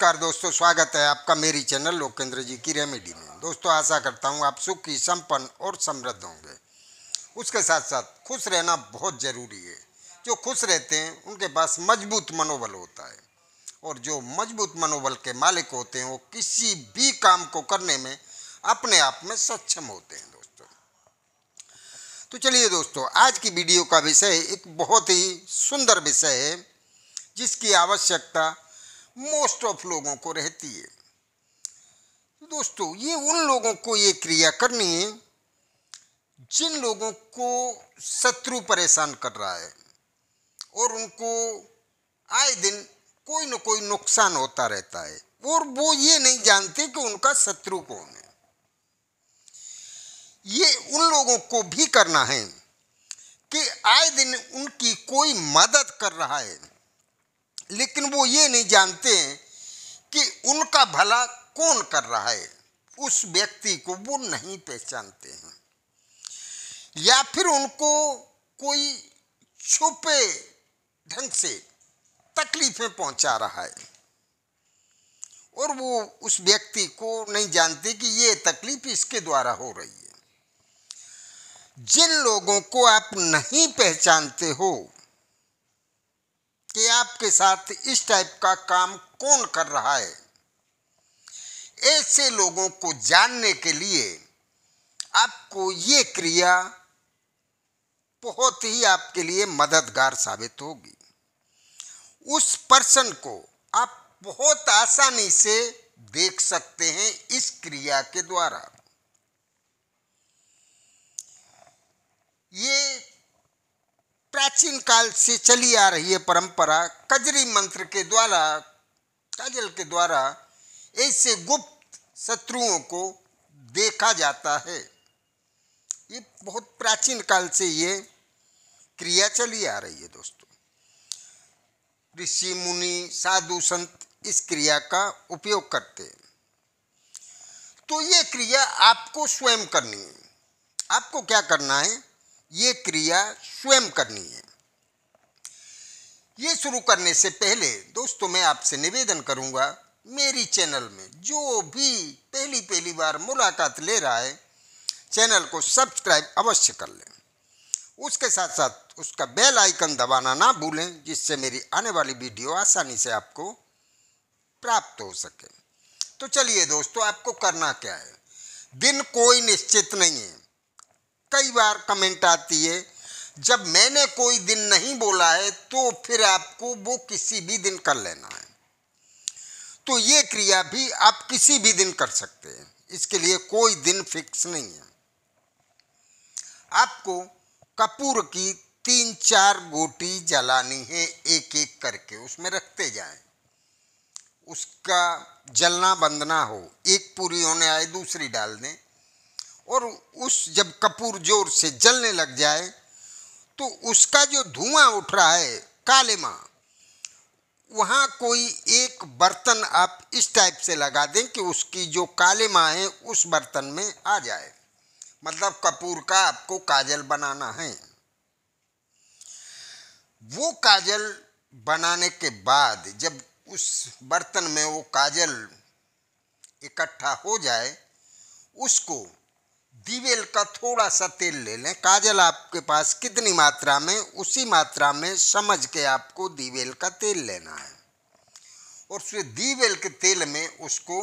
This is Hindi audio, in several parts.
नमस्कार दोस्तों स्वागत है आपका मेरी चैनल लोकेंद्र जी की रेमेडी में दोस्तों आशा करता हूँ आप सुखी संपन्न और समृद्ध होंगे उसके साथ साथ खुश रहना बहुत ज़रूरी है जो खुश रहते हैं उनके पास मजबूत मनोबल होता है और जो मजबूत मनोबल के मालिक होते हैं वो किसी भी काम को करने में अपने आप में सक्षम होते हैं दोस्तों तो चलिए दोस्तों आज की वीडियो का विषय एक बहुत ही सुंदर विषय है जिसकी आवश्यकता मोस्ट ऑफ लोगों को रहती है दोस्तों ये उन लोगों को ये क्रिया करनी है जिन लोगों को शत्रु परेशान कर रहा है और उनको आए दिन कोई न कोई नुकसान होता रहता है और वो ये नहीं जानते कि उनका शत्रु कौन है ये उन लोगों को भी करना है कि आए दिन उनकी कोई मदद कर रहा है लेकिन वो ये नहीं जानते कि उनका भला कौन कर रहा है उस व्यक्ति को वो नहीं पहचानते हैं या फिर उनको कोई छुपे ढंग से तकलीफें पहुंचा रहा है और वो उस व्यक्ति को नहीं जानते कि ये तकलीफ इसके द्वारा हो रही है जिन लोगों को आप नहीं पहचानते हो कि आपके साथ इस टाइप का काम कौन कर रहा है ऐसे लोगों को जानने के लिए आपको ये क्रिया बहुत ही आपके लिए मददगार साबित होगी उस पर्सन को आप बहुत आसानी से देख सकते हैं इस क्रिया के द्वारा प्राचीन काल से चली आ रही है परंपरा कजरी मंत्र के द्वारा काजल के द्वारा ऐसे गुप्त शत्रुओं को देखा जाता है ये बहुत प्राचीन काल से ये क्रिया चली आ रही है दोस्तों ऋषि मुनि साधु संत इस क्रिया का उपयोग करते हैं तो ये क्रिया आपको स्वयं करनी है आपको क्या करना है ये क्रिया स्वयं करनी है ये शुरू करने से पहले दोस्तों मैं आपसे निवेदन करूंगा मेरी चैनल में जो भी पहली पहली बार मुलाकात ले रहा है चैनल को सब्सक्राइब अवश्य कर लें उसके साथ साथ उसका बेल आइकन दबाना ना भूलें जिससे मेरी आने वाली वीडियो आसानी से आपको प्राप्त हो सके तो चलिए दोस्तों आपको करना क्या है दिन कोई निश्चित नहीं है कई बार कमेंट आती है जब मैंने कोई दिन नहीं बोला है तो फिर आपको वो किसी भी दिन कर लेना है तो ये क्रिया भी आप किसी भी दिन कर सकते हैं इसके लिए कोई दिन फिक्स नहीं है आपको कपूर की तीन चार गोटी जलानी है एक एक करके उसमें रखते जाएं उसका जलना बंदना हो एक पूरी होने आए दूसरी डाल दें और उस जब कपूर जोर से जलने लग जाए तो उसका जो धुआं उठ रहा है काले माँ वहाँ कोई एक बर्तन आप इस टाइप से लगा दें कि उसकी जो काले माँ है उस बर्तन में आ जाए मतलब कपूर का आपको काजल बनाना है वो काजल बनाने के बाद जब उस बर्तन में वो काजल इकट्ठा हो जाए उसको दीवेल का थोड़ा सा तेल ले लें काजल आपके पास कितनी मात्रा में उसी मात्रा में समझ के आपको दीवेल का तेल लेना है और फिर दीवेल के तेल में उसको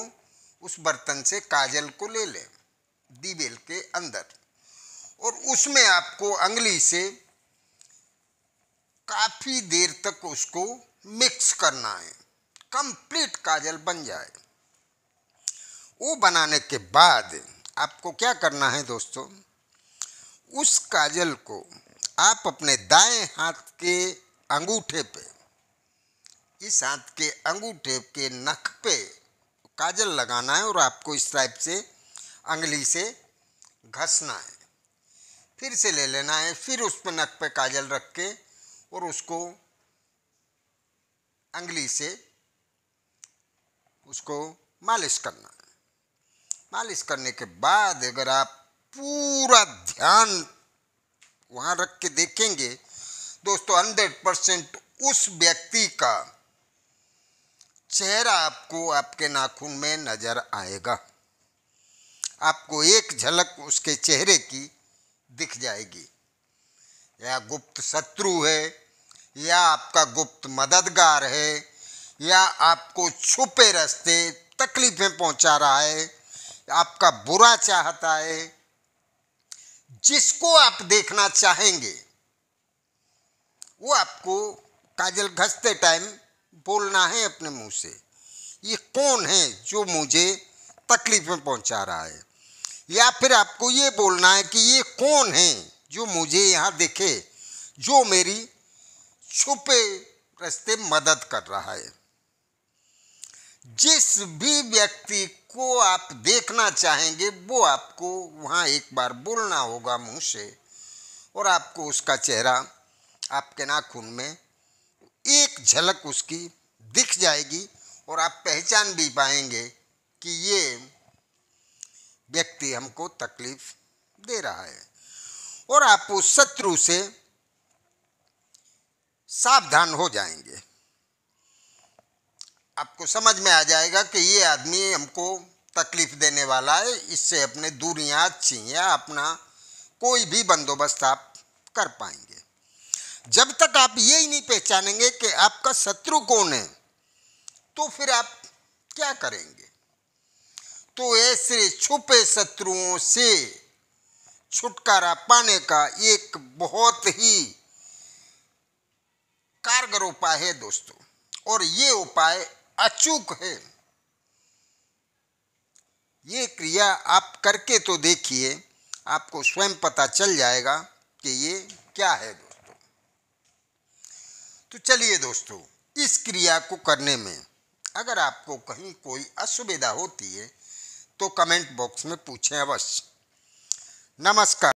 उस बर्तन से काजल को ले लें दीवेल के अंदर और उसमें आपको अंगली से काफ़ी देर तक उसको मिक्स करना है कंप्लीट काजल बन जाए वो बनाने के बाद आपको क्या करना है दोस्तों उस काजल को आप अपने दाएं हाथ के अंगूठे पे इस हाथ के अंगूठे के नख पे काजल लगाना है और आपको इस टाइप से अंगली से घसना है फिर से ले लेना है फिर उस पर नख पे काजल रख के और उसको अंगली से उसको मालिश करना है मालिश करने के बाद अगर आप पूरा ध्यान वहाँ रख के देखेंगे दोस्तों हंड्रेड परसेंट उस व्यक्ति का चेहरा आपको आपके नाखून में नजर आएगा आपको एक झलक उसके चेहरे की दिख जाएगी या गुप्त शत्रु है या आपका गुप्त मददगार है या आपको छुपे रास्ते तकलीफें पहुंचा रहा है आपका बुरा चाहता है जिसको आप देखना चाहेंगे वो आपको काजल घसते टाइम बोलना है अपने मुंह से ये कौन है जो मुझे तकलीफ में पहुंचा रहा है या फिर आपको ये बोलना है कि ये कौन है जो मुझे यहाँ देखे जो मेरी छुपे रस्ते मदद कर रहा है जिस भी व्यक्ति को आप देखना चाहेंगे वो आपको वहाँ एक बार बोलना होगा मुंह से और आपको उसका चेहरा आपके नाखून में एक झलक उसकी दिख जाएगी और आप पहचान भी पाएंगे कि ये व्यक्ति हमको तकलीफ दे रहा है और आप उस शत्रु से सावधान हो जाएंगे आपको समझ में आ जाएगा कि ये आदमी हमको तकलीफ देने वाला है इससे अपने दूरियाँ अच्छी या अपना कोई भी बंदोबस्त आप कर पाएंगे जब तक आप ये ही नहीं पहचानेंगे कि आपका शत्रु कौन है तो फिर आप क्या करेंगे तो ऐसे छुपे शत्रुओं से छुटकारा पाने का एक बहुत ही कारगर उपाय है दोस्तों और ये उपाय अचूक है ये क्रिया आप करके तो देखिए आपको स्वयं पता चल जाएगा कि ये क्या है दोस्तों तो चलिए दोस्तों इस क्रिया को करने में अगर आपको कहीं कोई असुविधा होती है तो कमेंट बॉक्स में पूछें अवश्य नमस्कार